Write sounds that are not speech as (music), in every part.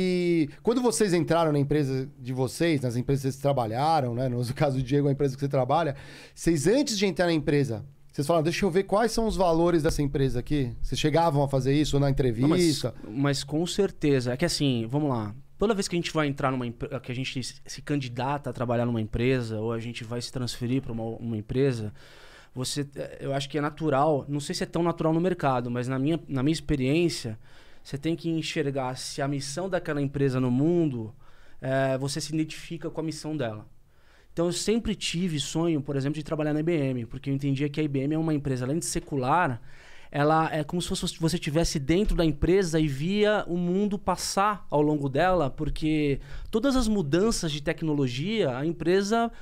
E quando vocês entraram na empresa de vocês, nas empresas que vocês trabalharam, né? No (laughs) caso do Diego, a empresa que você trabalha, vocês antes de entrar na empresa, vocês falaram, deixa eu ver quais são os valores dessa empresa aqui. Vocês chegavam a fazer isso na entrevista? Não, mas, mas, com certeza. É que assim, vamos lá. Toda vez que a gente vai entrar numa empresa, que a gente se candidata a trabalhar numa empresa, ou a gente vai se transferir para uma, uma empresa, você eu acho que é natural, não sei se é tão natural no mercado, mas na minha, na minha experiência, você tem que enxergar se a missão daquela empresa no mundo, é, você se identifica com a missão dela. Então eu sempre tive sonho, por exemplo, de trabalhar na IBM, porque eu entendia que a IBM é uma empresa, além de secular, ela é como se fosse, você estivesse dentro da empresa e via o mundo passar ao longo dela, porque todas as mudanças de tecnologia a empresa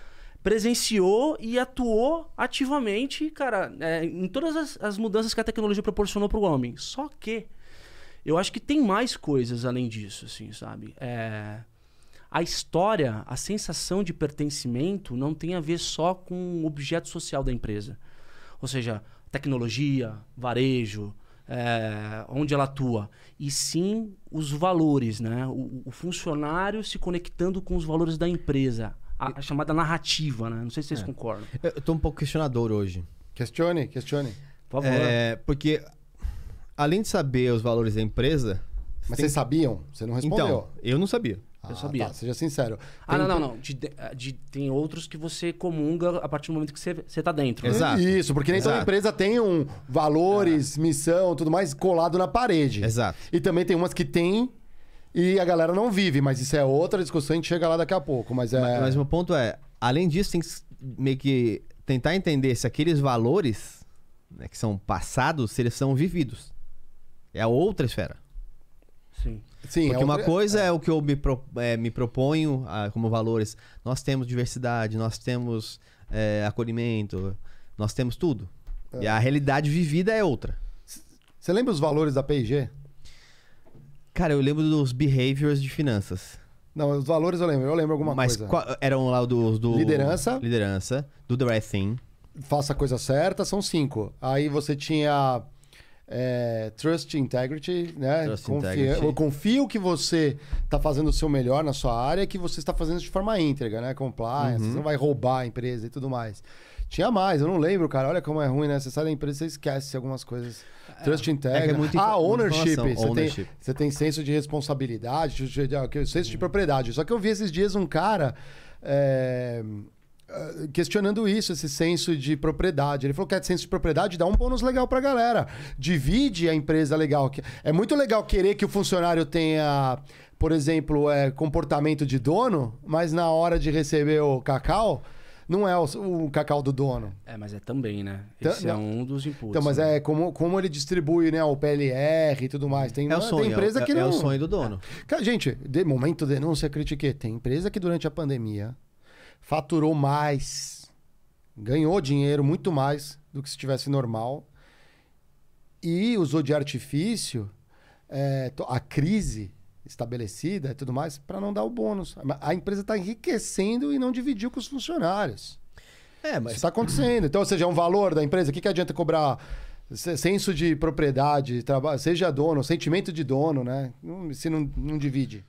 presenciou e atuou ativamente, cara, é, em todas as, as mudanças que a tecnologia proporcionou para o homem. Só que eu acho que tem mais coisas além disso, assim, sabe? É... A história, a sensação de pertencimento não tem a ver só com o objeto social da empresa. Ou seja, tecnologia, varejo, é, onde ela atua, e sim os valores, né? O, o, funcionário se conectando com os valores da empresa, a, a chamada narrativa, né? Não sei se vocês é. concordam. Eu estou um pouco questionador hoje. Questione, questione. Por favor. É, porque além de saber os valores da empresa. Mas vocês sabiam? Você não respondeu. Então, eu não sabia. Ah, eu sabia. Ah, tá, seja sincero. Ah, tem... Ah, não, não, não. De, ah, de, tem outros que você comunga a partir do momento que você, você tá dentro. Né? Exato. Isso, porque nem Exato. toda empresa tem um valores, é. missão, tudo mais colado na parede. Exato. E também tem umas que tem e a galera não vive, mas isso é outra discussão, a gente chega lá daqui a pouco. Mas, é... mas, mas ponto é, além disso, tem que meio que tentar entender se aqueles valores né, que são passados, se eles são vividos. É a outra esfera. Sim. Sim, é Porque é uma outra... coisa é. é. o que eu me, pro, é, me proponho a, como valores. Nós temos diversidade, nós temos é, acolhimento, nós temos tudo. É. E a realidade vivida é outra. Você lembra os valores da PIG? Cara, eu lembro dos behaviors de finanças. Não, os valores eu lembro. Eu lembro alguma Mas coisa. Mas eram lá dos... Do, liderança. Liderança. Do The Right Thing. Faça a coisa certa, são cinco. Aí você tinha é, trust integrity, né? Trust Confia, integrity. Eu confio que você está fazendo o seu melhor na sua área, que você está fazendo de forma íntegra, né? Compliance, uhum. você não vai roubar a empresa e tudo mais. Tinha mais, eu não lembro, cara. Olha como é ruim, né? Você sai da empresa e esquece algumas coisas. É, trust é, integra. É muito, ah, ownership. Você, ownership. Tem, você tem senso de responsabilidade, senso de propriedade. Só que eu vi esses dias um cara. É questionando isso, esse senso de propriedade. Ele falou que é senso de propriedade, dá um bônus legal pra galera. Divide a empresa legal. É muito legal querer que o funcionário tenha, por exemplo, é, comportamento de dono, mas na hora de receber o cacau, não é o, o, cacau do dono. É, mas é também, né? Então, esse é um dos impostos. Então, mas né? é como, como ele distribui, né? O PLR e tudo mais. Tem, é o sonho, tem empresa é, que é, não... É o sonho do dono. Cara, gente, de momento denúncia, critiquei. Tem empresa que durante a pandemia faturou mais, ganhou dinheiro muito mais do que se tivesse normal e usou de artifício é, a crise estabelecida e tudo mais para não dar o bônus. A empresa está enriquecendo e não dividiu com os funcionários. É, mas... Isso está acontecendo. Então, ou seja, é um valor da empresa. O que, que adianta cobrar senso de propriedade, trabalho, seja dono, sentimento de dono, né? Se não, não divide.